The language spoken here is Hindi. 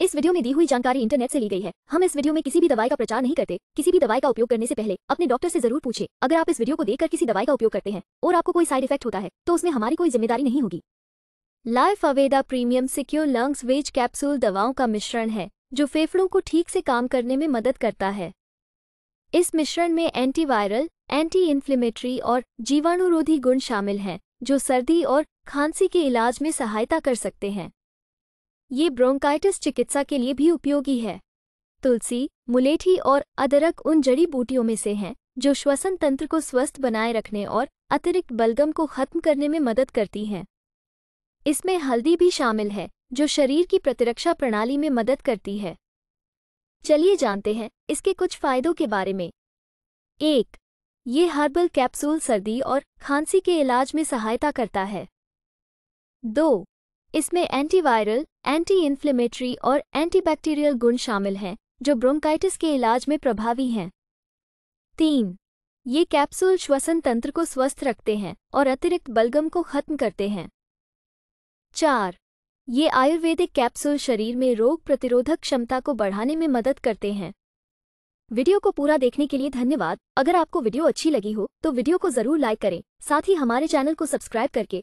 इस वीडियो में दी हुई जानकारी इंटरनेट से ली गई है हम इस वीडियो में किसी भी दवाई का प्रचार नहीं करते किसी भी दवाई का उपयोग करने से पहले अपने डॉक्टर से जरूर पूछे अगर आप इस वीडियो को देखकर किसी दवाई का उपयोग करते हैं और आपको कोई साइड इफेक्ट होता है तो उसमें हमारी कोई जिम्मेदारी नहीं होगी लाइफ अवेदा premium secure lungs veg capsule दवाओं का मिश्रण है जो फेफड़ों को ठीक से काम करने में मदद करता है इस मिश्रण में एंटीवायरल एंटी इन्फ्लेमेटरी और जीवाणुरोधी गुण शामिल हैं जो सर्दी और खांसी के इलाज में सहायता कर सकते हैं ये ब्रोंकाइटिस चिकित्सा के लिए भी उपयोगी है तुलसी मुलेठी और अदरक उन जड़ी बूटियों में से हैं जो श्वसन तंत्र को स्वस्थ बनाए रखने और अतिरिक्त बलगम को खत्म करने में मदद करती हैं इसमें हल्दी भी शामिल है जो शरीर की प्रतिरक्षा प्रणाली में मदद करती है चलिए जानते हैं इसके कुछ फायदों के बारे में एक ये हर्बल कैप्सूल सर्दी और खांसी के इलाज में सहायता करता है दो इसमें एंटीवायरल एंटी इन्फ्लेमेटरी और एंटीबैक्टीरियल गुण शामिल हैं जो ब्रोंकाइटिस के इलाज में प्रभावी हैं तीन ये कैप्सूल श्वसन तंत्र को स्वस्थ रखते हैं और अतिरिक्त बलगम को खत्म करते हैं चार ये आयुर्वेदिक कैप्सूल शरीर में रोग प्रतिरोधक क्षमता को बढ़ाने में मदद करते हैं वीडियो को पूरा देखने के लिए धन्यवाद अगर आपको वीडियो अच्छी लगी हो तो वीडियो को जरूर लाइक करें साथ ही हमारे चैनल को सब्सक्राइब करके